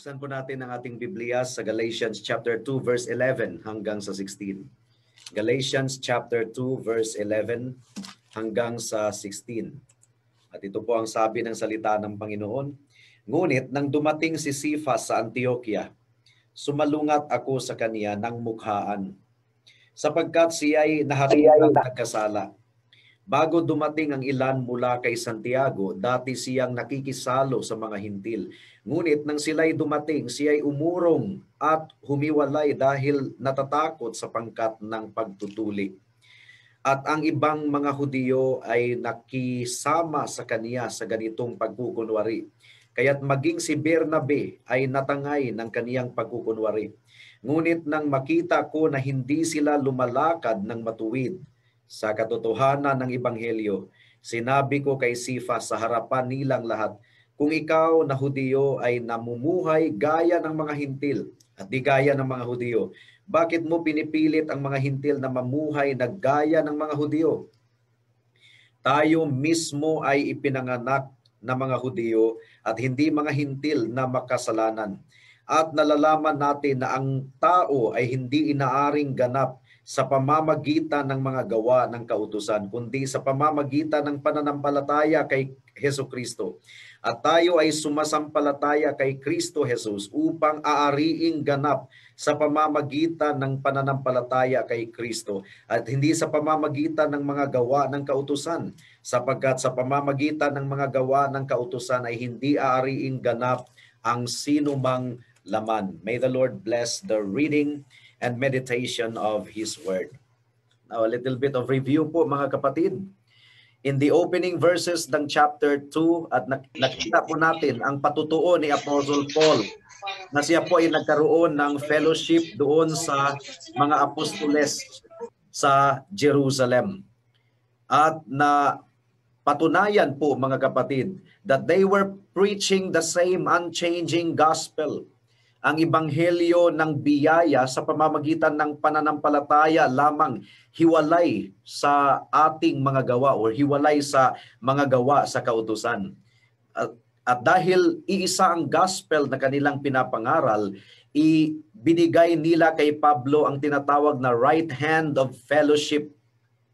Buksan po natin ang ating Biblia sa Galatians chapter 2 verse 11 hanggang sa 16. Galatians chapter 2 verse 11 hanggang sa 16. At ito po ang sabi ng salita ng Panginoon. Ngunit nang dumating si Sifas sa Antioquia, sumalungat ako sa kaniya ng mukhaan sapagkat siya ay naharian ng nagkasala. Bago dumating ang ilan mula kay Santiago, dati siyang nakikisalo sa mga hintil. Ngunit nang sila'y dumating, siya'y umurong at humiwalay dahil natatakot sa pangkat ng pagtutuli. At ang ibang mga Hudiyo ay nakisama sa kaniya sa ganitong pagkukunwari. Kaya't maging si Bernabe ay natangay ng kaniyang pagkukunwari. Ngunit nang makita ko na hindi sila lumalakad ng matuwid, sa katotohanan ng Ebanghelyo, sinabi ko kay Sifa sa harapan nilang lahat, kung ikaw na Hudiyo ay namumuhay gaya ng mga hintil at di gaya ng mga Hudiyo, bakit mo pinipilit ang mga hintil na mamuhay na gaya ng mga Hudiyo? Tayo mismo ay ipinanganak na mga Hudiyo at hindi mga hintil na makasalanan. At nalalaman natin na ang tao ay hindi inaaring ganap sa pamamagitan ng mga gawa ng kautusan, kundi sa pamamagitan ng pananampalataya kay Heso Kristo. At tayo ay sumasampalataya kay Kristo Jesus upang aariing ganap sa pamamagitan ng pananampalataya kay Kristo at hindi sa pamamagitan ng mga gawa ng kautusan sapagkat sa pamamagitan ng mga gawa ng kautusan ay hindi aariing ganap ang sinumang laman. May the Lord bless the reading and meditation of His Word. Now, a little bit of review po mga kapatid. In the opening verses ng chapter 2 at nakita po natin ang patutuo ni Apostle Paul na siya po ay nagkaroon ng fellowship doon sa mga apostoles sa Jerusalem. At na patunayan po mga kapatid that they were preaching the same unchanging gospel ang ibanghelyo ng biyaya sa pamamagitan ng pananampalataya lamang hiwalay sa ating mga gawa o hiwalay sa mga gawa sa kautusan. At, at dahil iisa ang gospel na kanilang pinapangaral, ibinigay nila kay Pablo ang tinatawag na right hand of fellowship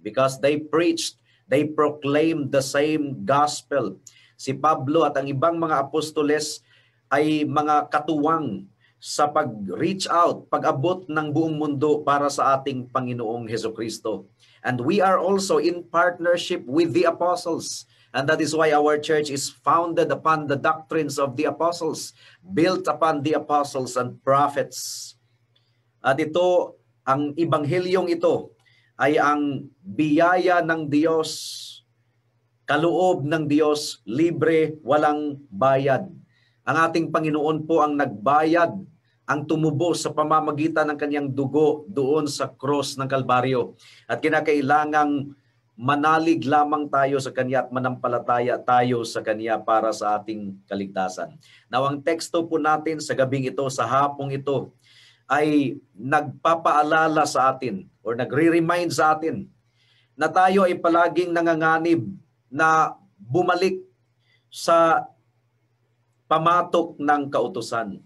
because they preached, they proclaimed the same gospel. Si Pablo at ang ibang mga apostoles ay mga katuwang sa pag-reach out, pag-abot ng buong mundo para sa ating Panginoong Heso Kristo. And we are also in partnership with the apostles. And that is why our church is founded upon the doctrines of the apostles, built upon the apostles and prophets. At ito, ang ibanghelyong ito ay ang biyaya ng Diyos, kaloob ng Diyos, libre, walang bayad. Ang ating Panginoon po ang nagbayad ang tumubo sa pamamagitan ng kanyang dugo doon sa cross ng Kalbaryo. At kinakailangang manalig lamang tayo sa kanya at manampalataya tayo sa kanya para sa ating kaligtasan. Now ang teksto po natin sa gabing ito, sa hapong ito, ay nagpapaalala sa atin or nagre-remind sa atin na tayo ay palaging nanganganib na bumalik sa pamatok ng kautosan.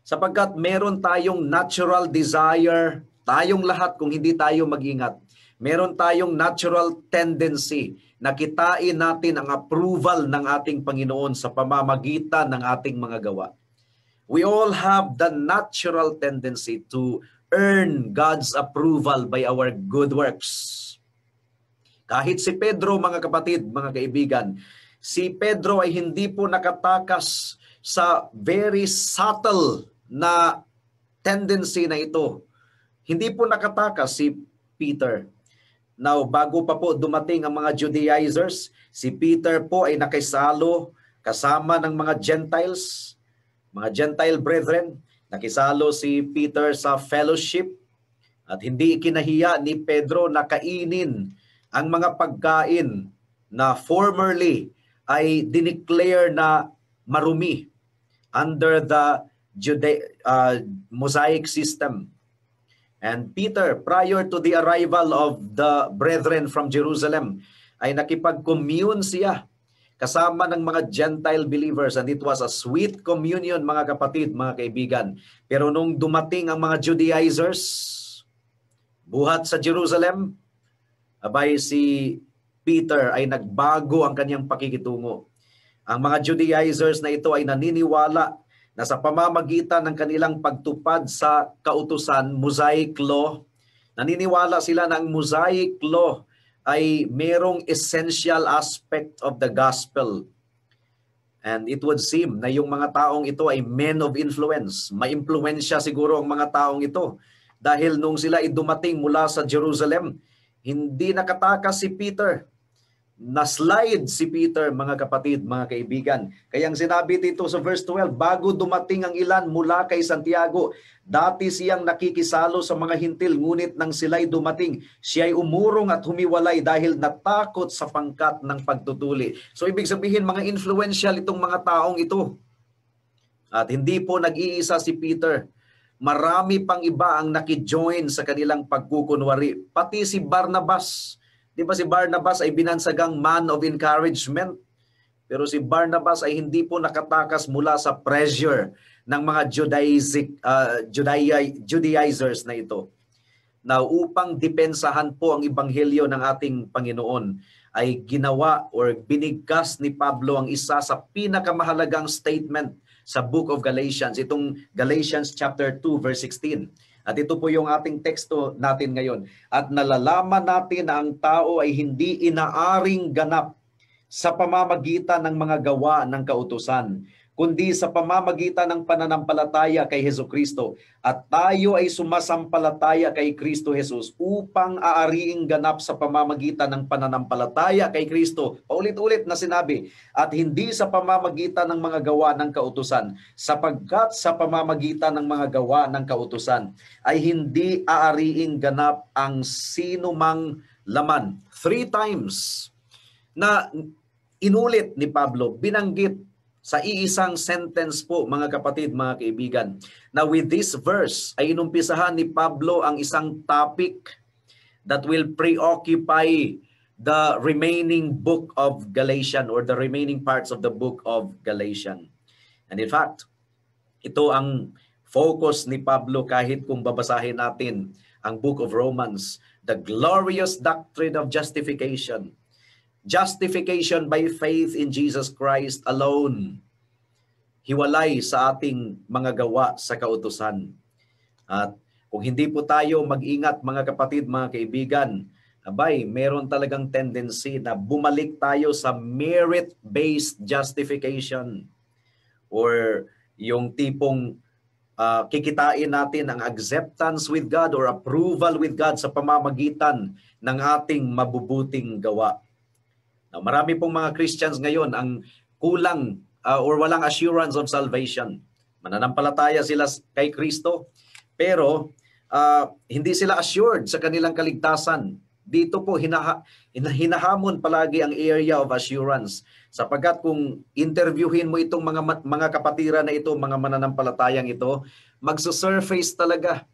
Sapagkat meron tayong natural desire, tayong lahat kung hindi tayo magingat. Meron tayong natural tendency na kitain natin ang approval ng ating Panginoon sa pamamagitan ng ating mga gawa. We all have the natural tendency to earn God's approval by our good works. Kahit si Pedro, mga kapatid, mga kaibigan, si Pedro ay hindi po nakatakas sa very subtle na tendency na ito. Hindi po nakatakas si Peter. Now, bago pa po dumating ang mga Judaizers, si Peter po ay nakisalo kasama ng mga Gentiles, mga Gentile brethren. Nakisalo si Peter sa fellowship at hindi ikinahiya ni Pedro na kainin ang mga pagkain na formerly ay dineclare na marumi under the Juda- uh, Mosaic system. And Peter, prior to the arrival of the brethren from Jerusalem, ay nakipag-commune siya kasama ng mga Gentile believers and it was a sweet communion mga kapatid, mga kaibigan. Pero nung dumating ang mga Judaizers, buhat sa Jerusalem, abay si Peter ay nagbago ang kanyang pakikitungo ang mga Judaizers na ito ay naniniwala na sa pamamagitan ng kanilang pagtupad sa kautusan, Mosaic Law, naniniwala sila na ang Mosaic Law ay merong essential aspect of the gospel. And it would seem na yung mga taong ito ay men of influence. Maimpluensya siguro ang mga taong ito. Dahil nung sila ay dumating mula sa Jerusalem, hindi nakatakas si Peter naslide si Peter, mga kapatid, mga kaibigan. Kaya ang sinabi dito sa verse 12, bago dumating ang ilan mula kay Santiago, dati siyang nakikisalo sa mga hintil, ngunit nang sila'y dumating, siya'y umurong at humiwalay dahil natakot sa pangkat ng pagtutuli. So ibig sabihin, mga influential itong mga taong ito. At hindi po nag-iisa si Peter. Marami pang iba ang nakijoin sa kanilang pagkukunwari. Pati si Barnabas Di ba si Barnabas ay binansagang man of encouragement? Pero si Barnabas ay hindi po nakatakas mula sa pressure ng mga Judaizic, uh, Judai, Judaizers na ito na upang depensahan po ang ibanghelyo ng ating Panginoon ay ginawa or binigkas ni Pablo ang isa sa pinakamahalagang statement sa Book of Galatians, itong Galatians chapter 2 verse 16 at ito po yung ating teksto natin ngayon. At nalalaman natin na ang tao ay hindi inaaring ganap sa pamamagitan ng mga gawa ng kautusan kundi sa pamamagitan ng pananampalataya kay Heso Kristo. At tayo ay sumasampalataya kay Kristo Jesus upang aariing ganap sa pamamagitan ng pananampalataya kay Kristo. Paulit-ulit na sinabi, at hindi sa pamamagitan ng mga gawa ng kautusan, sapagkat sa pamamagitan ng mga gawa ng kautusan ay hindi aariing ganap ang sinumang laman. Three times na inulit ni Pablo, binanggit sa iisang sentence po mga kapatid, mga kaibigan, Now with this verse ay inumpisahan ni Pablo ang isang topic that will preoccupy the remaining book of Galatian or the remaining parts of the book of Galatian. And in fact, ito ang focus ni Pablo kahit kung babasahin natin ang book of Romans, the glorious doctrine of justification Justification by faith in Jesus Christ alone. Hiwalay sa ating mga gawa sa kautusan. At kung hindi po tayo mag-ingat mga kapatid, mga kaibigan, abay, meron talagang tendency na bumalik tayo sa merit-based justification or yung tipong uh, kikitain natin ang acceptance with God or approval with God sa pamamagitan ng ating mabubuting gawa. Now, marami pong mga Christians ngayon ang kulang uh, or walang assurance of salvation. Mananampalataya sila kay Kristo, pero uh, hindi sila assured sa kanilang kaligtasan. Dito po hinaha, hinahamon palagi ang area of assurance sapagkat kung interviewin mo itong mga mga kapatiran na ito, mga mananampalatayang ito, magsusurface talaga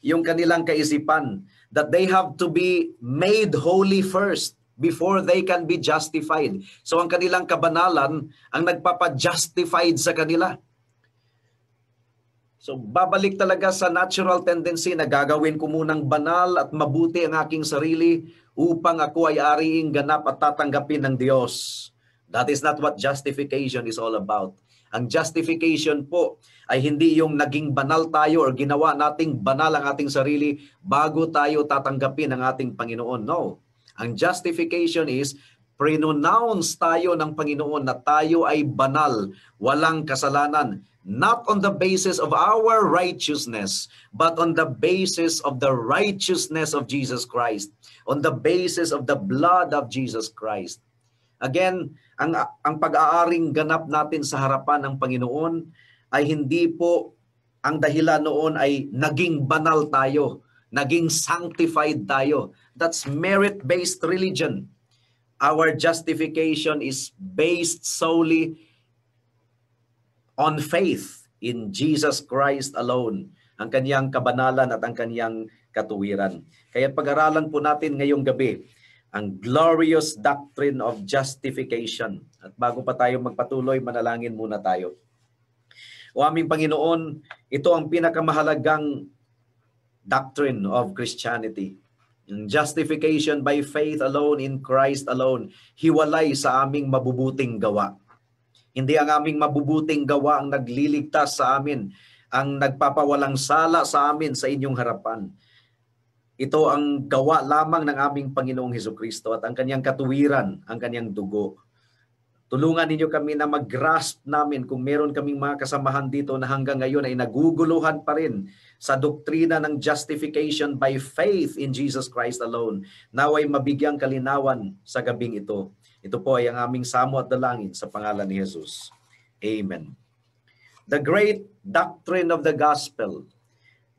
yung kanilang kaisipan that they have to be made holy first before they can be justified. So ang kanilang kabanalan ang nagpapa-justified sa kanila. So babalik talaga sa natural tendency na gagawin ko munang banal at mabuti ang aking sarili upang ako ay ariing ganap at tatanggapin ng Diyos. That is not what justification is all about. Ang justification po ay hindi yung naging banal tayo or ginawa nating banal ang ating sarili bago tayo tatanggapin ng ating Panginoon. No. Ang justification is, prenounce tayo ng Panginoon na tayo ay banal, walang kasalanan, not on the basis of our righteousness, but on the basis of the righteousness of Jesus Christ, on the basis of the blood of Jesus Christ. Again, ang, ang pag-aaring ganap natin sa harapan ng Panginoon ay hindi po ang dahilan noon ay naging banal tayo, naging sanctified tayo. That's merit-based religion. Our justification is based solely on faith in Jesus Christ alone, ang kanyang kabanalan at ang kanyang katuwiran. Kaya pag-aralan po natin ngayong gabi ang glorious doctrine of justification. At bago pa tayo magpatuloy, manalangin muna tayo. O aming Panginoon, ito ang pinakamahalagang doctrine of Christianity. Justification by faith alone in Christ alone. Hiwalay sa aming mabubuting gawa. Hindi ang aming mabubuting gawa ang nagliligtas sa amin, ang nagpapawalang sala sa amin sa inyong harapan. Ito ang gawa lamang ng aming Panginoong Heso Kristo at ang kanyang katuwiran, ang kanyang dugo. Tulungan ninyo kami na mag-grasp namin kung meron kaming mga kasamahan dito na hanggang ngayon ay naguguluhan pa rin sa doktrina ng justification by faith in Jesus Christ alone. Naway mabigyang kalinawan sa gabing ito. Ito po ay ang aming samo at dalangin sa pangalan ni Jesus. Amen. The great doctrine of the gospel,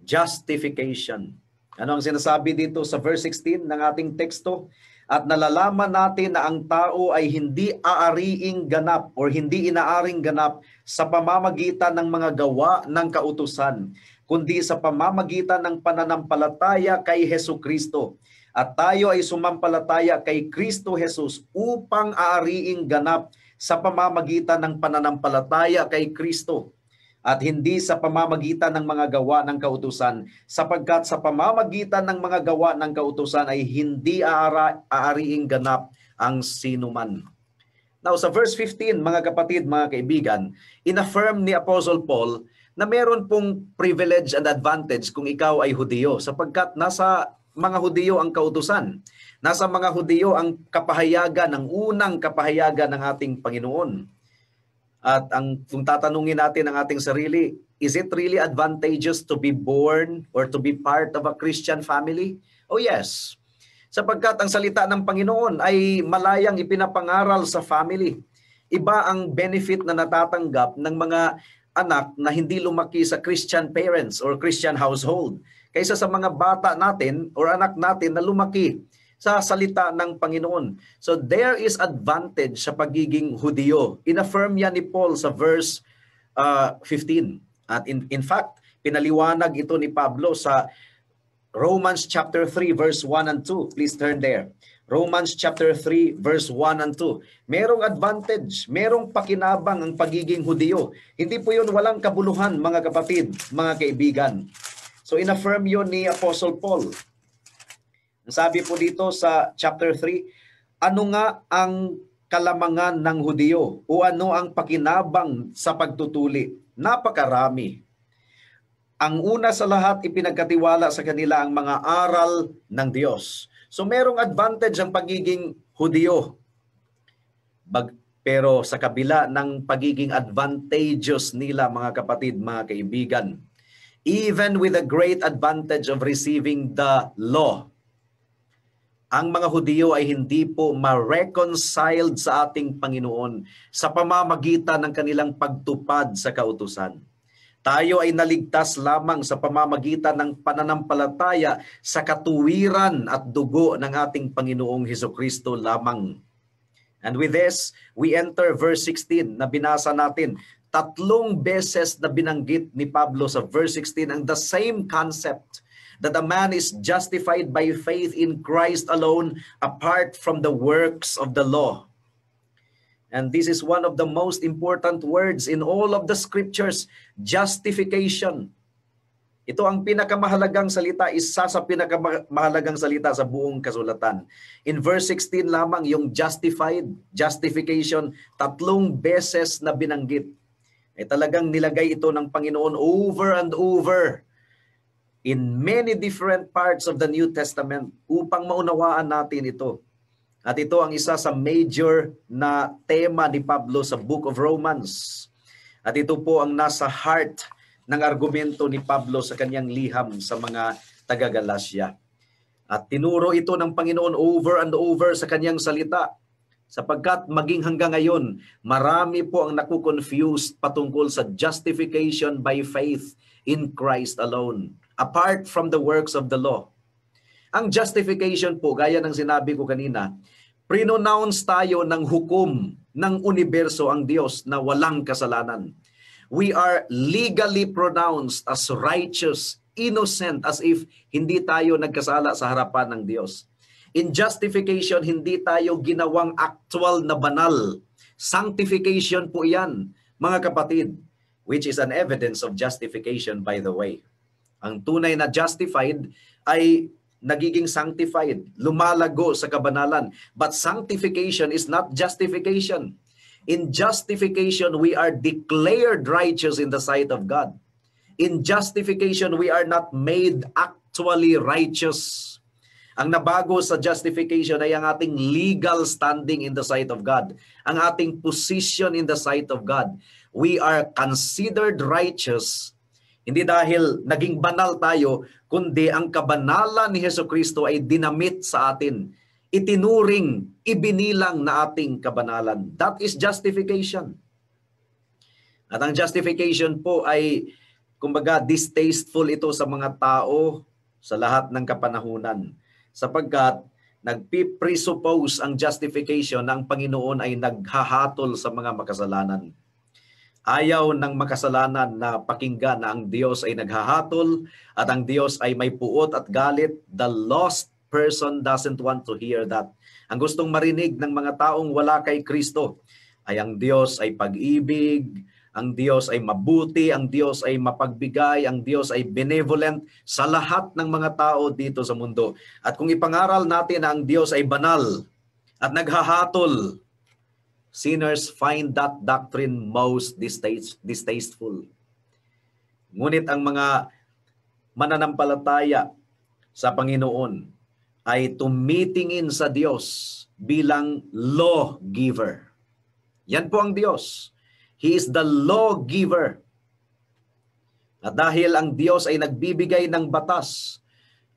justification. Ano ang sinasabi dito sa verse 16 ng ating teksto? At nalalaman natin na ang tao ay hindi aariing ganap or hindi inaaring ganap sa pamamagitan ng mga gawa ng kautusan kundi sa pamamagitan ng pananampalataya kay Heso Kristo. At tayo ay sumampalataya kay Kristo Jesus upang aariing ganap sa pamamagitan ng pananampalataya kay Kristo at hindi sa pamamagitan ng mga gawa ng kautusan sapagkat sa pamamagitan ng mga gawa ng kautusan ay hindi aara, aariing ganap ang sinuman. Now sa verse 15 mga kapatid, mga kaibigan, inaffirm ni Apostle Paul na meron pong privilege and advantage kung ikaw ay Hudiyo sapagkat nasa mga Hudiyo ang kautusan. Nasa mga Hudiyo ang kapahayagan, ang unang kapahayagan ng ating Panginoon. At ang, kung tatanungin natin ang ating sarili, is it really advantageous to be born or to be part of a Christian family? Oh yes. Sapagkat ang salita ng Panginoon ay malayang ipinapangaral sa family. Iba ang benefit na natatanggap ng mga anak na hindi lumaki sa Christian parents or Christian household kaysa sa mga bata natin or anak natin na lumaki sa salita ng Panginoon. So there is advantage sa pagiging Hudyo. Inaffirm yan ni Paul sa verse uh, 15. At in, in fact, pinaliwanag ito ni Pablo sa Romans chapter 3 verse 1 and 2. Please turn there. Romans chapter 3 verse 1 and 2. Merong advantage, merong pakinabang ang pagiging Hudyo. Hindi po 'yun walang kabuluhan mga kapatid, mga kaibigan. So inaffirm 'yon ni Apostle Paul. Ang sabi po dito sa chapter 3, ano nga ang kalamangan ng Hudyo o ano ang pakinabang sa pagtutuli? Napakarami. Ang una sa lahat ipinagkatiwala sa kanila ang mga aral ng Diyos So merong advantage ang pagiging Hudyo. Bag, pero sa kabila ng pagiging advantageous nila mga kapatid, mga kaibigan, even with the great advantage of receiving the law, ang mga Hudyo ay hindi po ma-reconciled sa ating Panginoon sa pamamagitan ng kanilang pagtupad sa kautusan. Tayo ay naligtas lamang sa pamamagitan ng pananampalataya sa katuwiran at dugo ng ating Panginoong Heso Kristo lamang. And with this, we enter verse 16 na binasa natin. Tatlong beses na binanggit ni Pablo sa verse 16 ang the same concept that a man is justified by faith in Christ alone apart from the works of the law. And this is one of the most important words in all of the scriptures, justification. Ito ang pinakamahalagang salita, isa sa pinakamahalagang salita sa buong kasulatan. In verse 16 lamang, yung justified, justification, tatlong beses na binanggit. Ay eh, talagang nilagay ito ng Panginoon over and over in many different parts of the New Testament upang maunawaan natin ito. At ito ang isa sa major na tema ni Pablo sa Book of Romans. At ito po ang nasa heart ng argumento ni Pablo sa kanyang liham sa mga taga-Galacia. At tinuro ito ng Panginoon over and over sa kanyang salita. Sapagkat maging hanggang ngayon, marami po ang nakukonfused patungkol sa justification by faith in Christ alone, apart from the works of the law. Ang justification po, gaya ng sinabi ko kanina, prenounce tayo ng hukom ng universo ang Diyos na walang kasalanan. We are legally pronounced as righteous, innocent, as if hindi tayo nagkasala sa harapan ng Diyos. In justification, hindi tayo ginawang actual na banal. Sanctification po iyan, mga kapatid, which is an evidence of justification by the way. Ang tunay na justified ay nagiging sanctified, lumalago sa kabanalan. But sanctification is not justification. In justification, we are declared righteous in the sight of God. In justification, we are not made actually righteous. Ang nabago sa justification ay ang ating legal standing in the sight of God, ang ating position in the sight of God. We are considered righteous hindi dahil naging banal tayo, kundi ang kabanalan ni Heso Kristo ay dinamit sa atin. Itinuring, ibinilang na ating kabanalan. That is justification. At ang justification po ay, kumbaga, distasteful ito sa mga tao sa lahat ng kapanahunan. Sapagkat nagpipresuppose ang justification ng Panginoon ay naghahatol sa mga makasalanan. Ayaw ng makasalanan na pakinggan na ang Diyos ay naghahatol at ang Diyos ay may puot at galit. The lost person doesn't want to hear that. Ang gustong marinig ng mga taong wala kay Kristo ay ang Diyos ay pag-ibig, ang Diyos ay mabuti, ang Diyos ay mapagbigay, ang Diyos ay benevolent sa lahat ng mga tao dito sa mundo. At kung ipangaral natin na ang Diyos ay banal at naghahatol, Sinners find that doctrine most distaste, distasteful. Ngunit ang mga mananampalataya sa Panginoon ay tumitingin sa Diyos bilang lawgiver. Yan po ang Diyos. He is the lawgiver. At dahil ang Diyos ay nagbibigay ng batas,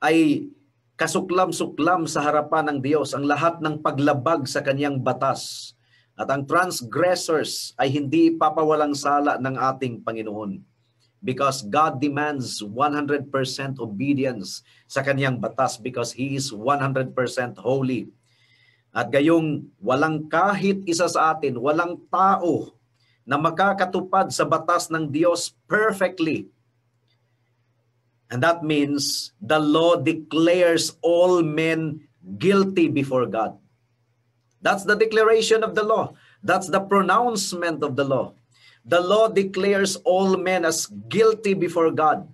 ay kasuklam-suklam sa harapan ng Diyos ang lahat ng paglabag sa kanyang batas at ang transgressors ay hindi ipapawalang sala ng ating Panginoon because God demands 100% obedience sa kanyang batas because He is 100% holy. At gayong walang kahit isa sa atin, walang tao na makakatupad sa batas ng Diyos perfectly. And that means the law declares all men guilty before God. That's the declaration of the law. That's the pronouncement of the law. The law declares all men as guilty before God.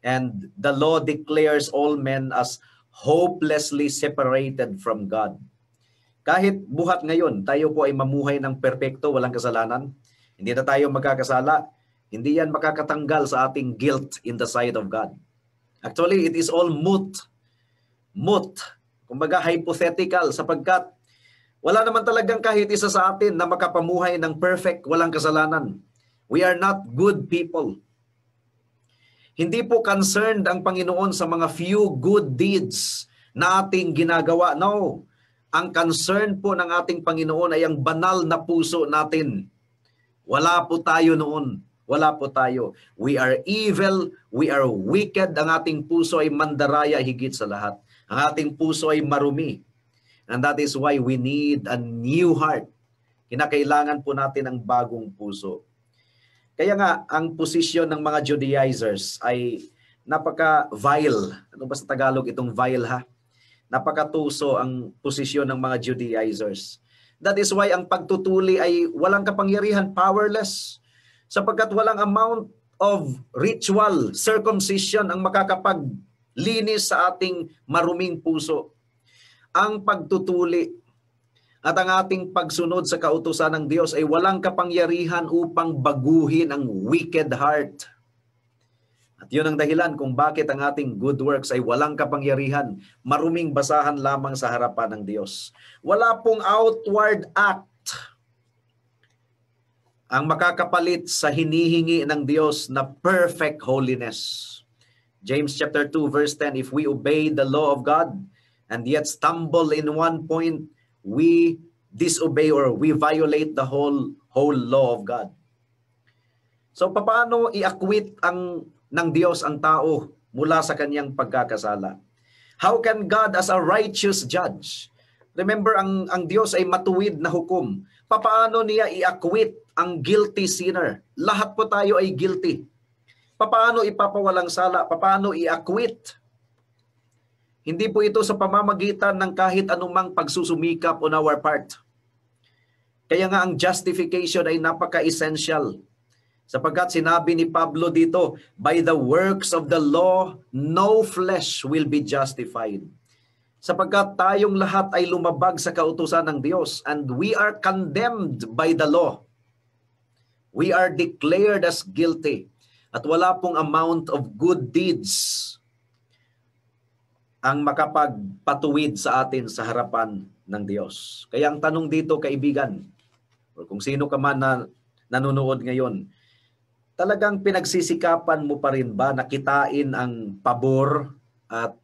And the law declares all men as hopelessly separated from God. Kahit buhat ngayon, tayo po ay mamuhay ng perpekto, walang kasalanan. Hindi na tayo magkakasala. Hindi yan makakatanggal sa ating guilt in the sight of God. Actually, it is all moot. Moot. Kumbaga hypothetical sapagkat wala naman talagang kahit isa sa atin na makapamuhay ng perfect, walang kasalanan. We are not good people. Hindi po concerned ang Panginoon sa mga few good deeds na ating ginagawa. No. Ang concern po ng ating Panginoon ay ang banal na puso natin. Wala po tayo noon. Wala po tayo. We are evil, we are wicked. Ang ating puso ay mandaraya higit sa lahat. Ang ating puso ay marumi. And that is why we need a new heart. Kinakailangan po natin ang bagong puso. Kaya nga, ang posisyon ng mga Judaizers ay napaka-vile. Ano ba sa Tagalog itong vile ha? Napakatuso ang posisyon ng mga Judaizers. That is why ang pagtutuli ay walang kapangyarihan, powerless. Sapagkat walang amount of ritual, circumcision ang makakapaglinis sa ating maruming puso ang pagtutuli at ang ating pagsunod sa kautusan ng Diyos ay walang kapangyarihan upang baguhin ang wicked heart. At yun ang dahilan kung bakit ang ating good works ay walang kapangyarihan, maruming basahan lamang sa harapan ng Diyos. Wala pong outward act ang makakapalit sa hinihingi ng Diyos na perfect holiness. James chapter 2 verse 10, If we obey the law of God, and yet stumble in one point, we disobey or we violate the whole whole law of God. So paano i-acquit ang ng Diyos ang tao mula sa kanyang pagkakasala? How can God as a righteous judge? Remember ang ang Diyos ay matuwid na hukom. Paano niya i-acquit ang guilty sinner? Lahat po tayo ay guilty. Paano ipapawalang sala? Paano i-acquit hindi po ito sa pamamagitan ng kahit anumang pagsusumikap on our part. Kaya nga ang justification ay napaka-essential. Sapagkat sinabi ni Pablo dito, by the works of the law, no flesh will be justified. Sapagkat tayong lahat ay lumabag sa kautusan ng Diyos and we are condemned by the law. We are declared as guilty at wala pong amount of good deeds ang makapagpatuwid sa atin sa harapan ng Diyos. Kaya ang tanong dito, kaibigan, o kung sino ka man na nanonood ngayon, talagang pinagsisikapan mo pa rin ba na kitain ang pabor at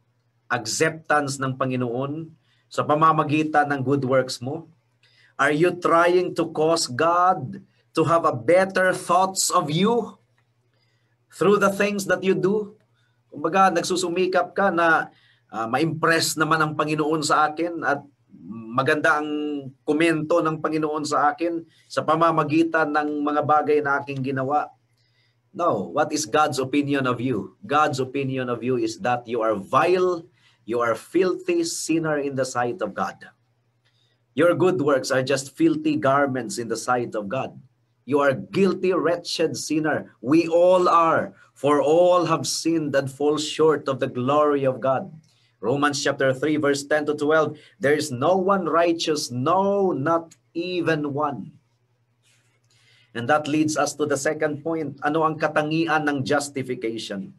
acceptance ng Panginoon sa pamamagitan ng good works mo? Are you trying to cause God to have a better thoughts of you through the things that you do? Kumbaga, nagsusumikap ka na uh, ma-impress naman ang Panginoon sa akin at maganda ang komento ng Panginoon sa akin sa pamamagitan ng mga bagay na aking ginawa. No, what is God's opinion of you? God's opinion of you is that you are vile, you are filthy sinner in the sight of God. Your good works are just filthy garments in the sight of God. You are guilty, wretched sinner. We all are, for all have sinned and fall short of the glory of God. Romans chapter 3 verse 10 to 12, there is no one righteous, no, not even one. And that leads us to the second point. Ano ang katangian ng justification?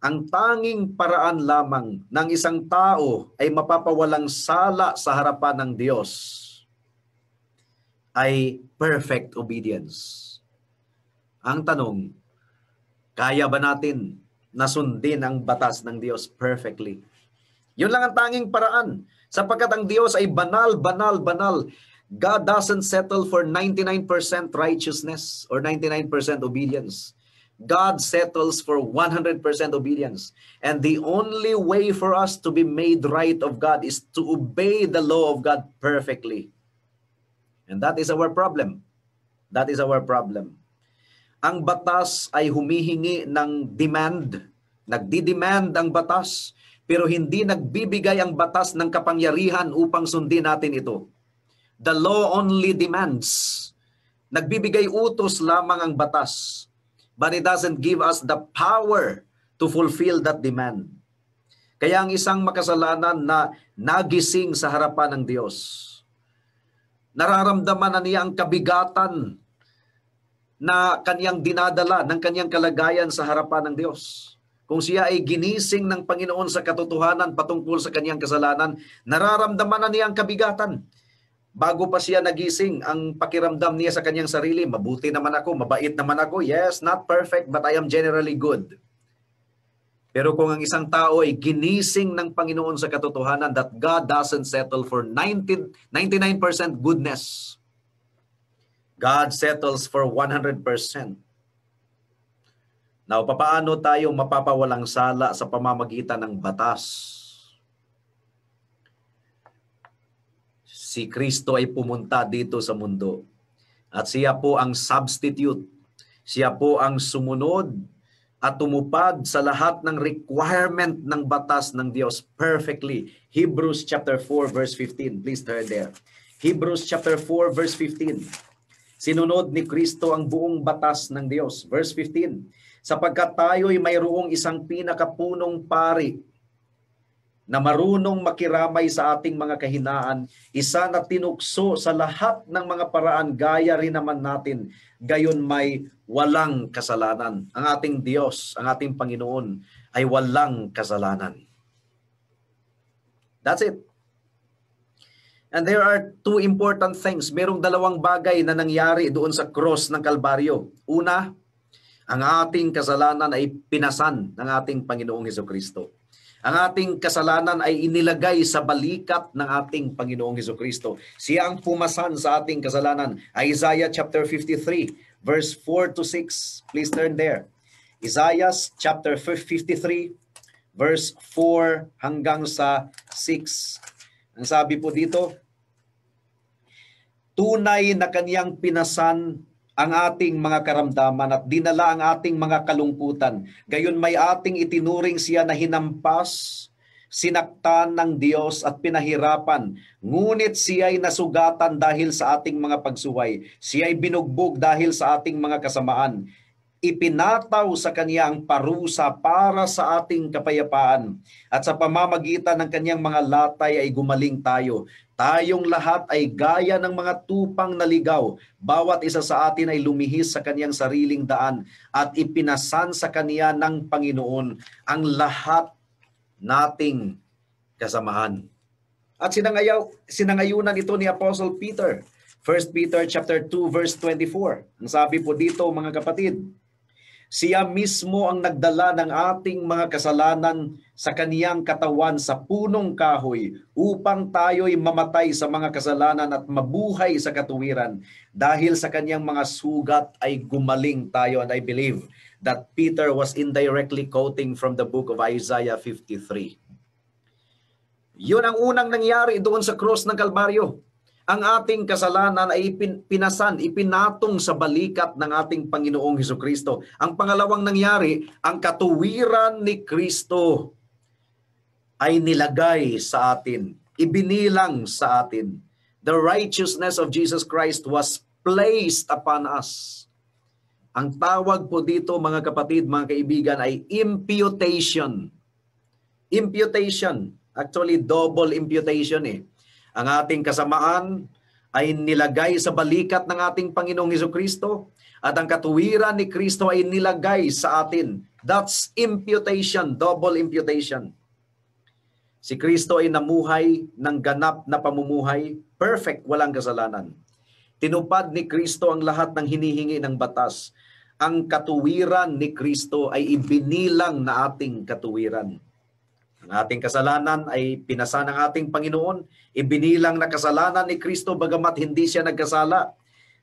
Ang tanging paraan lamang ng isang tao ay mapapawalang sala sa harapan ng Diyos ay perfect obedience. Ang tanong, kaya ba natin nasundin ang batas ng Diyos perfectly? Yun lang ang tanging paraan. Sapagkat ang Diyos ay banal, banal, banal. God doesn't settle for 99% righteousness or 99% obedience. God settles for 100% obedience. And the only way for us to be made right of God is to obey the law of God perfectly. And that is our problem. That is our problem. Ang batas ay humihingi ng demand. Nagdi-demand ang batas pero hindi nagbibigay ang batas ng kapangyarihan upang sundin natin ito. The law only demands. Nagbibigay utos lamang ang batas. But it doesn't give us the power to fulfill that demand. Kaya ang isang makasalanan na nagising sa harapan ng Diyos, nararamdaman na niya ang kabigatan na kaniyang dinadala ng kaniyang kalagayan sa harapan ng Diyos kung siya ay ginising ng Panginoon sa katotohanan patungkol sa kaniyang kasalanan, nararamdaman na niya ang kabigatan. Bago pa siya nagising, ang pakiramdam niya sa kaniyang sarili, mabuti naman ako, mabait naman ako, yes, not perfect, but I am generally good. Pero kung ang isang tao ay ginising ng Panginoon sa katotohanan that God doesn't settle for 90, 99% goodness, God settles for 100%. Now, paano tayo mapapawalang sala sa pamamagitan ng batas? Si Kristo ay pumunta dito sa mundo. At siya po ang substitute. Siya po ang sumunod at tumupad sa lahat ng requirement ng batas ng Diyos perfectly. Hebrews chapter 4 verse 15. Please turn there. Hebrews chapter 4 verse 15. Sinunod ni Kristo ang buong batas ng Diyos. Verse 15 sapagkat tayo'y mayroong isang pinakapunong pari na marunong makiramay sa ating mga kahinaan, isa na tinukso sa lahat ng mga paraan, gaya rin naman natin, gayon may walang kasalanan. Ang ating Diyos, ang ating Panginoon, ay walang kasalanan. That's it. And there are two important things. Merong dalawang bagay na nangyari doon sa cross ng Kalbaryo. Una, ang ating kasalanan ay pinasan ng ating Panginoong Heso Kristo. Ang ating kasalanan ay inilagay sa balikat ng ating Panginoong Heso Kristo. Siya ang pumasan sa ating kasalanan. Isaiah chapter 53, verse 4 to 6. Please turn there. Isaiah chapter 53, verse 4 hanggang sa 6. Ang sabi po dito, Tunay na kaniyang pinasan ang ating mga karamdaman at dinala ang ating mga kalungkutan. Gayon may ating itinuring siya na hinampas, sinaktan ng Diyos at pinahirapan. Ngunit siya ay nasugatan dahil sa ating mga pagsuway. Siya ay binugbog dahil sa ating mga kasamaan. Ipinataw sa kanya ang parusa para sa ating kapayapaan. At sa pamamagitan ng kanyang mga latay ay gumaling tayo. Tayong lahat ay gaya ng mga tupang naligaw. Bawat isa sa atin ay lumihis sa kaniyang sariling daan at ipinasan sa kaniya ng Panginoon ang lahat nating kasamahan. At sinangayaw, sinangayunan ito ni Apostle Peter. 1 Peter chapter 2 verse 24. Ang sabi po dito mga kapatid, siya mismo ang nagdala ng ating mga kasalanan sa kaniyang katawan sa punong kahoy upang tayo'y mamatay sa mga kasalanan at mabuhay sa katuwiran. Dahil sa kaniyang mga sugat ay gumaling tayo and I believe that Peter was indirectly quoting from the book of Isaiah 53. Yun ang unang nangyari doon sa cross ng Kalbaryo ang ating kasalanan ay pinasan, ipinatong sa balikat ng ating Panginoong Heso Kristo. Ang pangalawang nangyari, ang katuwiran ni Kristo ay nilagay sa atin, ibinilang sa atin. The righteousness of Jesus Christ was placed upon us. Ang tawag po dito mga kapatid, mga kaibigan ay imputation. Imputation. Actually, double imputation eh ang ating kasamaan ay nilagay sa balikat ng ating Panginoong Heso Kristo at ang katuwiran ni Kristo ay nilagay sa atin. That's imputation, double imputation. Si Kristo ay namuhay ng ganap na pamumuhay, perfect, walang kasalanan. Tinupad ni Kristo ang lahat ng hinihingi ng batas. Ang katuwiran ni Kristo ay ibinilang na ating katuwiran. Ang ating kasalanan ay pinasa ng ating Panginoon, ibinilang na kasalanan ni Kristo bagamat hindi siya nagkasala.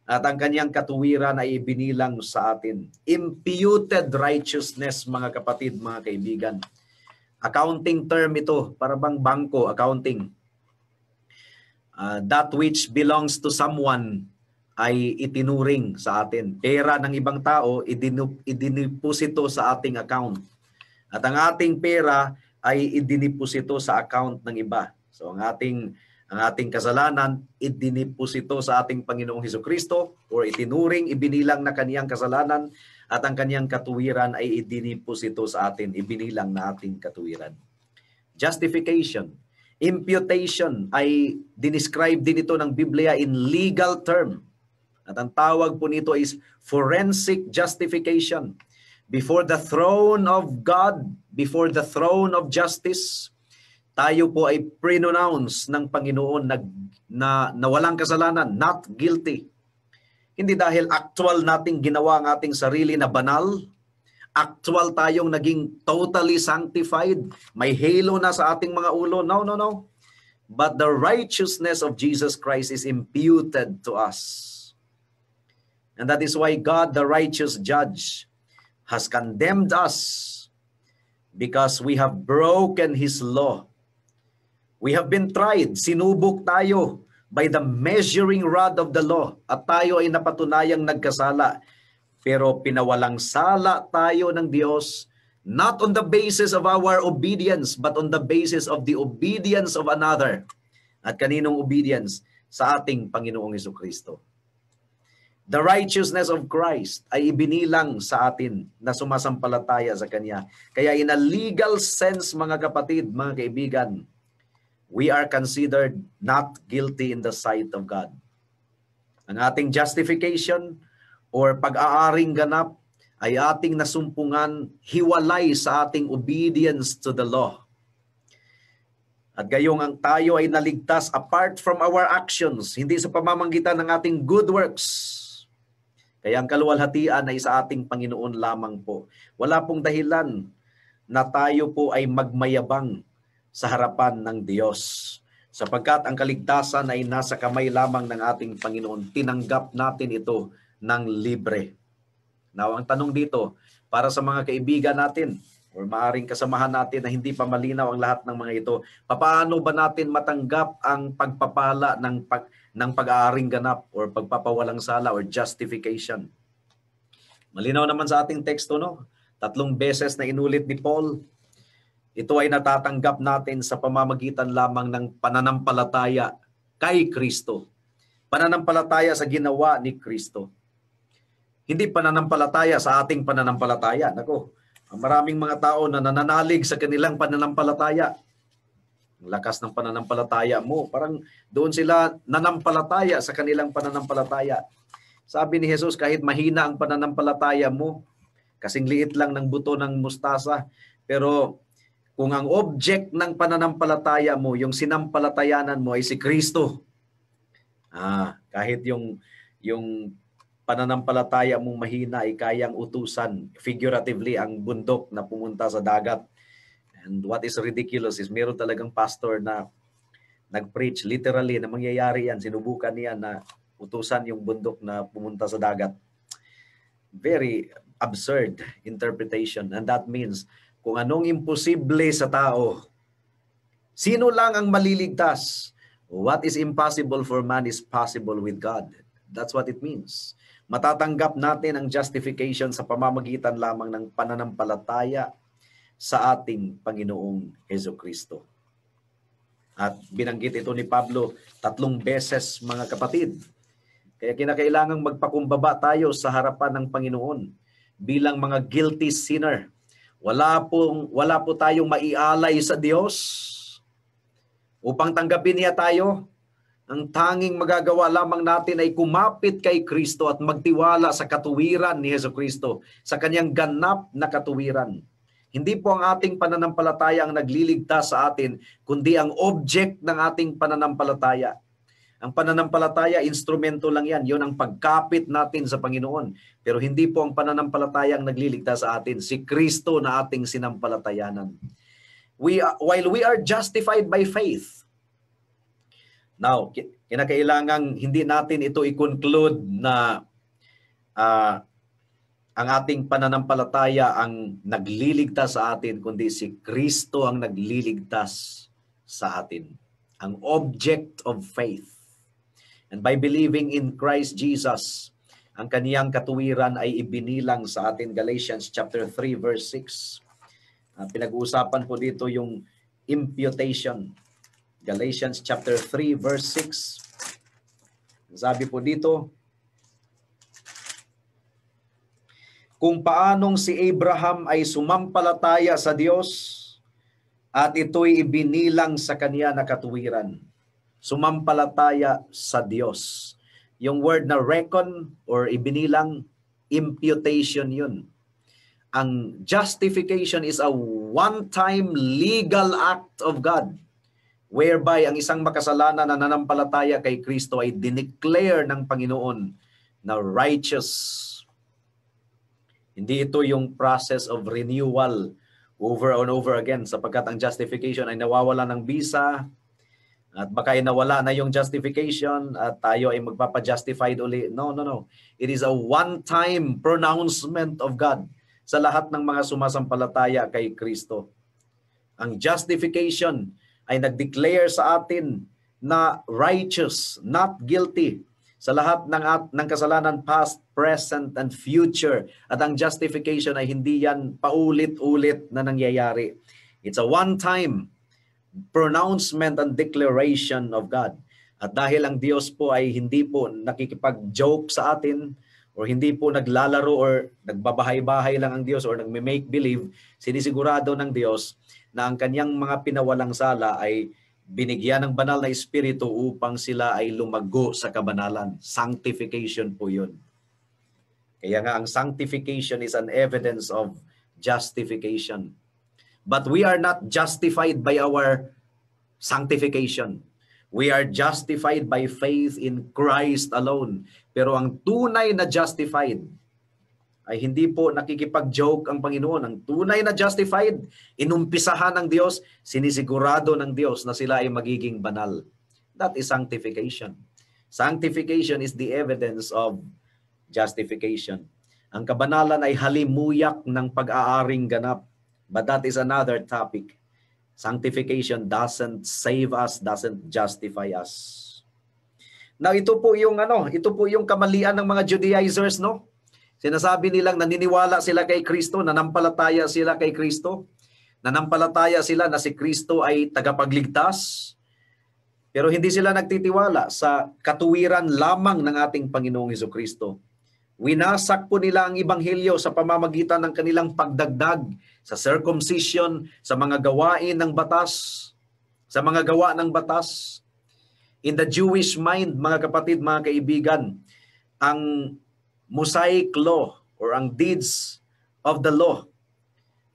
At ang kanyang katuwiran ay ibinilang sa atin. Imputed righteousness, mga kapatid, mga kaibigan. Accounting term ito, para bang bangko, accounting. Uh, that which belongs to someone ay itinuring sa atin. Pera ng ibang tao, idinup, sa ating account. At ang ating pera ay idiniposito sa account ng iba. So ang ating ang ating kasalanan, idiniposito sa ating Panginoong Hesus Kristo or itinuring, ibinilang na kaniyang kasalanan at ang kaniyang katuwiran ay idiniposito sa atin, ibinilang na ating katuwiran. Justification, imputation ay dinescribe din ito ng Biblia in legal term. At ang tawag po nito is forensic justification before the throne of God, before the throne of justice, tayo po ay prenounce ng Panginoon na, na, na walang kasalanan, not guilty. Hindi dahil actual nating ginawa ang ating sarili na banal, actual tayong naging totally sanctified, may halo na sa ating mga ulo. No, no, no. But the righteousness of Jesus Christ is imputed to us. And that is why God, the righteous judge, has condemned us because we have broken His law. We have been tried, sinubok tayo by the measuring rod of the law at tayo ay napatunayang nagkasala. Pero pinawalang sala tayo ng Diyos not on the basis of our obedience but on the basis of the obedience of another. At kaninong obedience? Sa ating Panginoong Kristo. The righteousness of Christ ay ibinilang sa atin na sumasampalataya sa Kanya. Kaya in a legal sense, mga kapatid, mga kaibigan, we are considered not guilty in the sight of God. Ang ating justification or pag-aaring ganap ay ating nasumpungan hiwalay sa ating obedience to the law. At gayong ang tayo ay naligtas apart from our actions, hindi sa pamamanggitan ng ating good works, kaya ang kaluwalhatian ay sa ating Panginoon lamang po. Wala pong dahilan na tayo po ay magmayabang sa harapan ng Diyos. Sapagkat ang kaligtasan ay nasa kamay lamang ng ating Panginoon, tinanggap natin ito ng libre. Now, ang tanong dito, para sa mga kaibigan natin or maaring kasamahan natin na hindi pa malinaw ang lahat ng mga ito. Paano ba natin matanggap ang pagpapala ng pag ng pag-aaring ganap or pagpapawalang sala or justification? Malinaw naman sa ating teksto no. Tatlong beses na inulit ni Paul. Ito ay natatanggap natin sa pamamagitan lamang ng pananampalataya kay Kristo. Pananampalataya sa ginawa ni Kristo. Hindi pananampalataya sa ating pananampalataya. Nako, ang maraming mga tao na nananalig sa kanilang pananampalataya. Ang lakas ng pananampalataya mo. Parang doon sila nanampalataya sa kanilang pananampalataya. Sabi ni Jesus, kahit mahina ang pananampalataya mo, kasing liit lang ng buto ng mustasa, pero kung ang object ng pananampalataya mo, yung sinampalatayanan mo ay si Kristo. Ah, kahit yung yung pananampalataya mong mahina ay kayang utusan figuratively ang bundok na pumunta sa dagat. And what is ridiculous is meron talagang pastor na nag-preach literally na mangyayari yan, sinubukan niya na utusan yung bundok na pumunta sa dagat. Very absurd interpretation and that means kung anong imposible sa tao, sino lang ang maliligtas? What is impossible for man is possible with God. That's what it means. Matatanggap natin ang justification sa pamamagitan lamang ng pananampalataya sa ating Panginoong Heso Kristo. At binanggit ito ni Pablo tatlong beses mga kapatid. Kaya kinakailangang magpakumbaba tayo sa harapan ng Panginoon bilang mga guilty sinner. Wala pong wala po tayong maialay sa Diyos upang tanggapin niya tayo ang tanging magagawa lamang natin ay kumapit kay Kristo at magtiwala sa katuwiran ni Heso Kristo, sa kanyang ganap na katuwiran. Hindi po ang ating pananampalataya ang nagliligtas sa atin, kundi ang object ng ating pananampalataya. Ang pananampalataya, instrumento lang yan. Yun ang pagkapit natin sa Panginoon. Pero hindi po ang pananampalataya ang nagliligtas sa atin. Si Kristo na ating sinampalatayanan. We are, while we are justified by faith, Now, kinakailangang hindi natin ito i-conclude na uh, ang ating pananampalataya ang nagliligtas sa atin, kundi si Kristo ang nagliligtas sa atin. Ang object of faith. And by believing in Christ Jesus, ang kaniyang katuwiran ay ibinilang sa atin Galatians chapter 3 verse 6. Uh, ah, pinag-uusapan po dito yung imputation Galatians chapter 3 verse 6. Sabi po dito, kung paanong si Abraham ay sumampalataya sa Diyos at ito'y ibinilang sa kanya na katuwiran. Sumampalataya sa Diyos. Yung word na reckon or ibinilang, imputation yun. Ang justification is a one-time legal act of God whereby ang isang makasalanan na nanampalataya kay Kristo ay dineclare ng Panginoon na righteous. Hindi ito yung process of renewal over and over again sapagkat ang justification ay nawawala ng visa at baka ay nawala na yung justification at tayo ay magpapa-justified uli. No, no, no. It is a one-time pronouncement of God sa lahat ng mga sumasampalataya kay Kristo. Ang justification ay nag-declare sa atin na righteous, not guilty sa lahat ng at, ng kasalanan past, present and future at ang justification ay hindi yan paulit-ulit na nangyayari. It's a one-time pronouncement and declaration of God. At dahil ang Diyos po ay hindi po nakikipag-joke sa atin, or hindi po naglalaro or nagbabahay-bahay lang ang Diyos or nagme-make believe, sinisigurado ng Diyos na ang kanyang mga pinawalang sala ay binigyan ng banal na espiritu upang sila ay lumago sa kabanalan. Sanctification po yun. Kaya nga ang sanctification is an evidence of justification. But we are not justified by our sanctification. We are justified by faith in Christ alone. Pero ang tunay na justified ay hindi po nakikipag-joke ang Panginoon. Ang tunay na justified, inumpisahan ng Diyos, sinisigurado ng Diyos na sila ay magiging banal. That is sanctification. Sanctification is the evidence of justification. Ang kabanalan ay halimuyak ng pag-aaring ganap. But that is another topic. Sanctification doesn't save us, doesn't justify us. Now ito po yung ano, ito po yung kamalian ng mga Judaizers, no? Sinasabi nilang naniniwala sila kay Kristo, nanampalataya sila kay Kristo. Nanampalataya sila na si Kristo ay tagapagligtas. Pero hindi sila nagtitiwala sa katuwiran lamang ng ating Panginoong Heso Kristo. Winasak po nila ang Ibanghelyo sa pamamagitan ng kanilang pagdagdag sa circumcision, sa mga gawain ng batas, sa mga gawa ng batas. In the Jewish mind, mga kapatid, mga kaibigan, ang Mosaic law or ang deeds of the law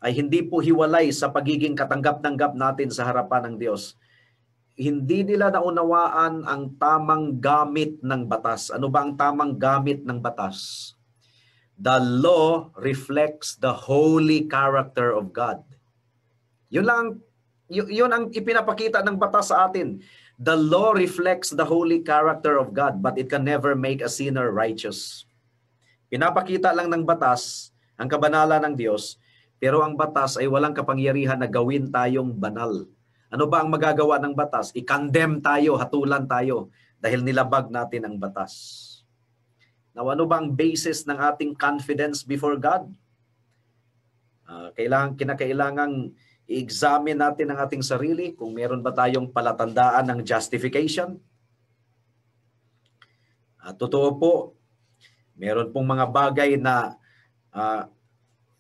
ay hindi po hiwalay sa pagiging katanggap-tanggap natin sa harapan ng Diyos. Hindi nila naunawaan ang tamang gamit ng batas. Ano ba ang tamang gamit ng batas? the law reflects the holy character of God. Yun lang yun, yun ang ipinapakita ng batas sa atin. The law reflects the holy character of God, but it can never make a sinner righteous. Pinapakita lang ng batas ang kabanalan ng Diyos, pero ang batas ay walang kapangyarihan na gawin tayong banal. Ano ba ang magagawa ng batas? I-condemn tayo, hatulan tayo dahil nilabag natin ang batas. Now, ano ang basis ng ating confidence before God? Uh, ah, kailangan, kinakailangan i-examine natin ang ating sarili kung meron ba tayong palatandaan ng justification. At uh, totoo po, meron pong mga bagay na uh,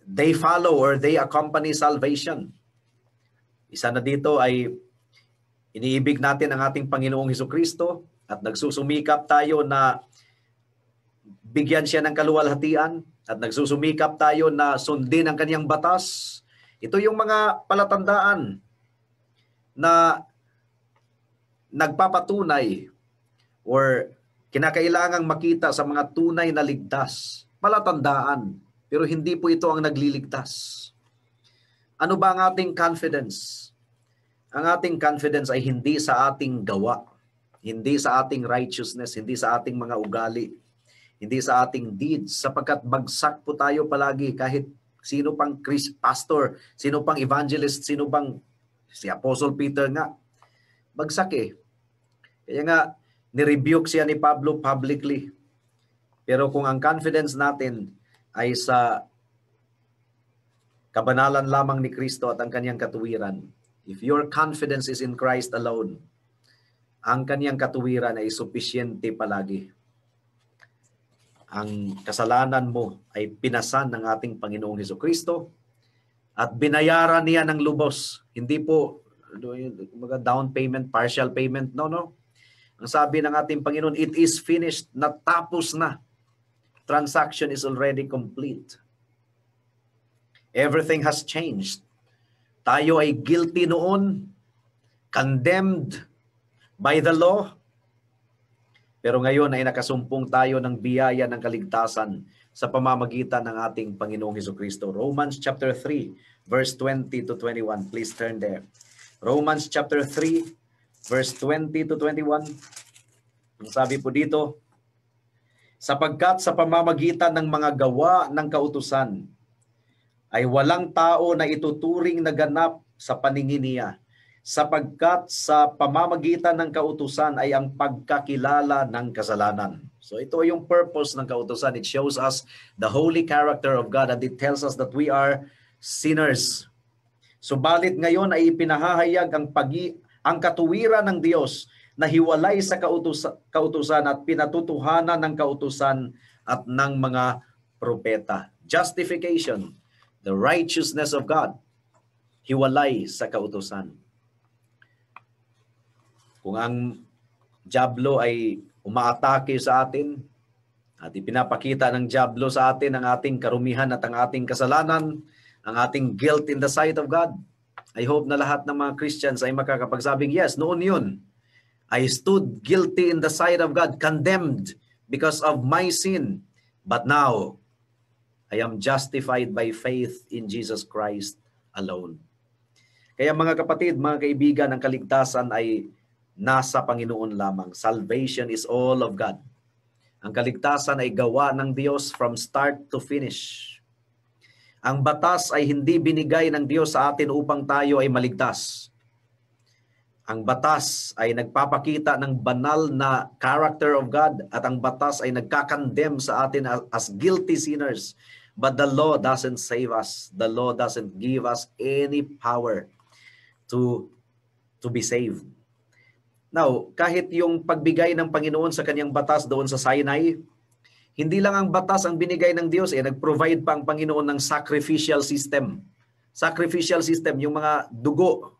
they follow or they accompany salvation. Isa na dito ay iniibig natin ang ating Panginoong Heso Kristo at nagsusumikap tayo na bigyan siya ng kaluwalhatian at nagsusumikap tayo na sundin ang kanyang batas. Ito yung mga palatandaan na nagpapatunay or kinakailangang makita sa mga tunay na ligtas. Palatandaan, pero hindi po ito ang nagliligtas. Ano ba ang ating confidence? Ang ating confidence ay hindi sa ating gawa, hindi sa ating righteousness, hindi sa ating mga ugali, hindi sa ating deeds, sapagkat bagsak po tayo palagi kahit sino pang Chris pastor, sino pang evangelist, sino bang si Apostle Peter nga. Bagsak eh. Kaya nga, nirebuke siya ni Pablo publicly. Pero kung ang confidence natin ay sa kabanalan lamang ni Kristo at ang kanyang katuwiran. If your confidence is in Christ alone, ang kanyang katuwiran ay supisyente palagi ang kasalanan mo ay pinasan ng ating Panginoong Heso Kristo at binayaran niya ng lubos. Hindi po ano mga down payment, partial payment. No, no. Ang sabi ng ating Panginoon, it is finished. Natapos na. Transaction is already complete. Everything has changed. Tayo ay guilty noon, condemned by the law, pero ngayon ay nakasumpong tayo ng biyaya ng kaligtasan sa pamamagitan ng ating Panginoong Heso Kristo. Romans chapter 3 verse 20 to 21. Please turn there. Romans chapter 3 verse 20 to 21. Ang sabi po dito, sapagkat sa pamamagitan ng mga gawa ng kautusan ay walang tao na ituturing na ganap sa paningin niya sapagkat sa pamamagitan ng kautusan ay ang pagkakilala ng kasalanan. So ito ay yung purpose ng kautusan. It shows us the holy character of God and it tells us that we are sinners. Subalit ngayon ay ipinahahayag ang pagi ang katuwiran ng Diyos na hiwalay sa kautusan, kautusan at pinatutuhanan ng kautusan at ng mga propeta. Justification, the righteousness of God, hiwalay sa kautusan. Kung ang Diablo ay umaatake sa atin at ipinapakita ng Diablo sa atin ang ating karumihan at ang ating kasalanan, ang ating guilt in the sight of God. I hope na lahat ng mga Christians ay makakapagsabing, yes, noon yun. I stood guilty in the sight of God, condemned because of my sin. But now, I am justified by faith in Jesus Christ alone. Kaya mga kapatid, mga kaibigan, ang kaligtasan ay nasa Panginoon lamang. Salvation is all of God. Ang kaligtasan ay gawa ng Diyos from start to finish. Ang batas ay hindi binigay ng Diyos sa atin upang tayo ay maligtas. Ang batas ay nagpapakita ng banal na character of God at ang batas ay nagkakandem sa atin as guilty sinners But the law doesn't save us. The law doesn't give us any power to to be saved. Now, kahit yung pagbigay ng Panginoon sa kanyang batas doon sa Sinai, hindi lang ang batas ang binigay ng Diyos, eh, nag-provide pa ang Panginoon ng sacrificial system. Sacrificial system, yung mga dugo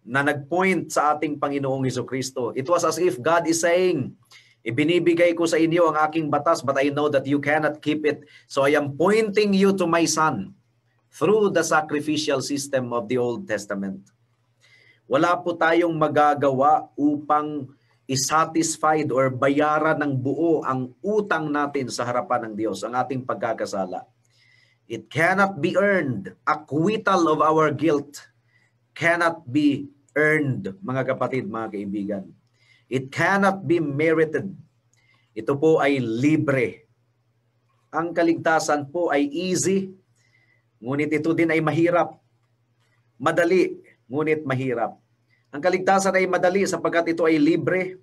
na nag-point sa ating Panginoong Iso Kristo. It was as if God is saying, Ibinibigay ko sa inyo ang aking batas, but I know that you cannot keep it. So I am pointing you to my son through the sacrificial system of the Old Testament. Wala po tayong magagawa upang isatisfied or bayaran ng buo ang utang natin sa harapan ng Diyos, ang ating pagkakasala. It cannot be earned. Acquittal of our guilt cannot be earned, mga kapatid, mga kaibigan. It cannot be merited. Ito po ay libre. Ang kaligtasan po ay easy, ngunit ito din ay mahirap. Madali, ngunit mahirap. Ang kaligtasan ay madali sapagkat ito ay libre,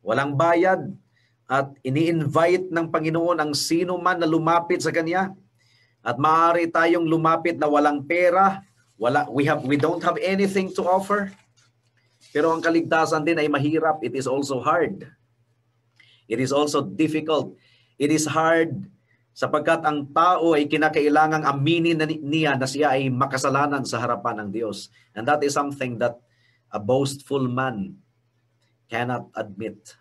walang bayad, at ini-invite ng Panginoon ang sino man na lumapit sa Kanya. At maaari tayong lumapit na walang pera, wala, we, have, we don't have anything to offer. Pero ang kaligtasan din ay mahirap. It is also hard. It is also difficult. It is hard sapagkat ang tao ay kinakailangang aminin na niya na siya ay makasalanan sa harapan ng Diyos. And that is something that a boastful man cannot admit.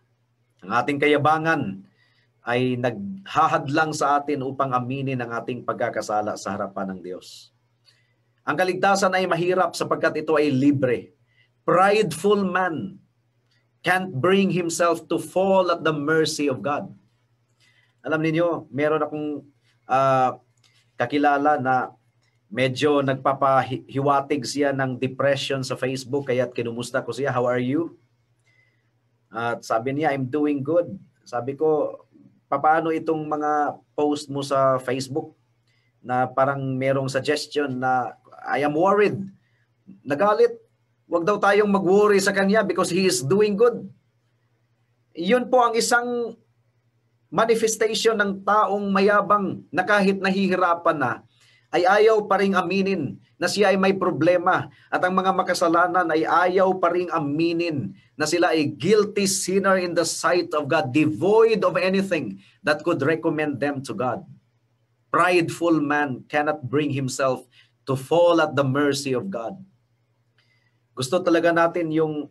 Ang ating kayabangan ay naghahadlang sa atin upang aminin ang ating pagkakasala sa harapan ng Diyos. Ang kaligtasan ay mahirap sapagkat ito ay libre. Prideful man can't bring himself to fall at the mercy of God. Alam niyo, meron akong uh, kakilala na medyo nagpapahiwatig siya ng depression sa Facebook kaya't kinumusta ko siya, how are you? At sabi niya, I'm doing good. Sabi ko, paano itong mga post mo sa Facebook na parang merong suggestion na I am worried. Nagalit. wag daw tayong mag-worry sa kanya because he is doing good. Yun po ang isang manifestation ng taong mayabang na kahit nahihirapan na, ay ayaw pa rin aminin na siya ay may problema at ang mga makasalanan ay ayaw pa rin aminin na sila ay guilty sinner in the sight of God, devoid of anything that could recommend them to God. Prideful man cannot bring himself to fall at the mercy of God. Gusto talaga natin yung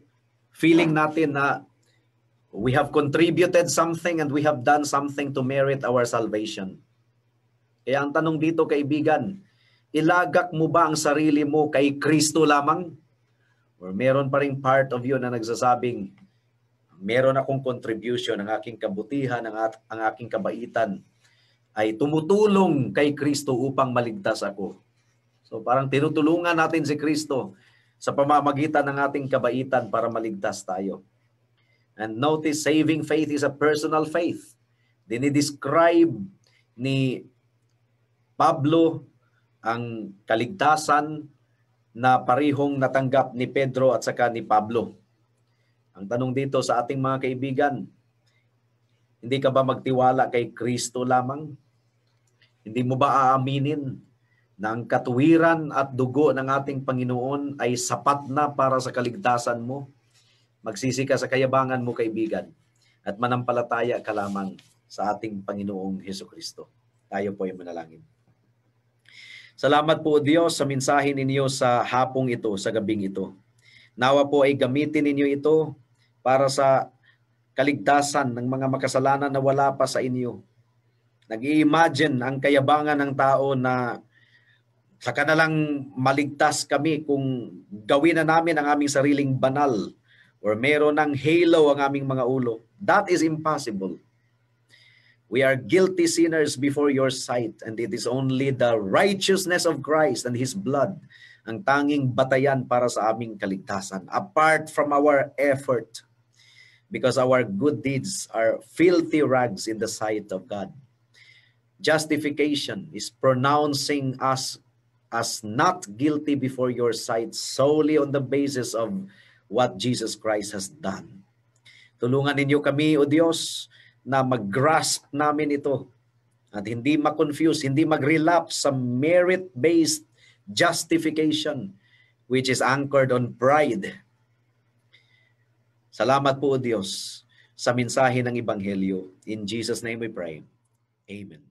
feeling natin na We have contributed something and we have done something to merit our salvation. Kaya eh, ang tanong dito kaibigan, ilagak mo ba ang sarili mo kay Kristo lamang? Or meron pa rin part of you na nagsasabing, meron akong contribution, ang aking kabutihan, ang, at, ang aking kabaitan ay tumutulong kay Kristo upang maligtas ako. So parang tinutulungan natin si Kristo sa pamamagitan ng ating kabaitan para maligtas tayo. And notice, saving faith is a personal faith. Dinidescribe ni Pablo ang kaligtasan na parihong natanggap ni Pedro at saka ni Pablo. Ang tanong dito sa ating mga kaibigan, hindi ka ba magtiwala kay Kristo lamang? Hindi mo ba aaminin na ang katuwiran at dugo ng ating Panginoon ay sapat na para sa kaligtasan mo? Magsisi ka sa kayabangan mo, kaibigan, at manampalataya ka lamang sa ating Panginoong Heso Kristo. Tayo po ay manalangin. Salamat po, Diyos, sa mensahe ninyo sa hapong ito, sa gabing ito. Nawa po ay gamitin ninyo ito para sa kaligtasan ng mga makasalanan na wala pa sa inyo. Nag-i-imagine ang kayabangan ng tao na saka na lang maligtas kami kung gawin na namin ang aming sariling banal or meron ng halo ang aming mga ulo. That is impossible. We are guilty sinners before your sight and it is only the righteousness of Christ and His blood ang tanging batayan para sa aming kaligtasan apart from our effort because our good deeds are filthy rags in the sight of God. Justification is pronouncing us as not guilty before your sight solely on the basis of what Jesus Christ has done. Tulungan ninyo kami, O Diyos, na mag-grasp namin ito at hindi ma-confuse, hindi mag-relapse sa merit-based justification which is anchored on pride. Salamat po, O Diyos, sa mensahe ng Ebanghelyo. In Jesus' name we pray. Amen.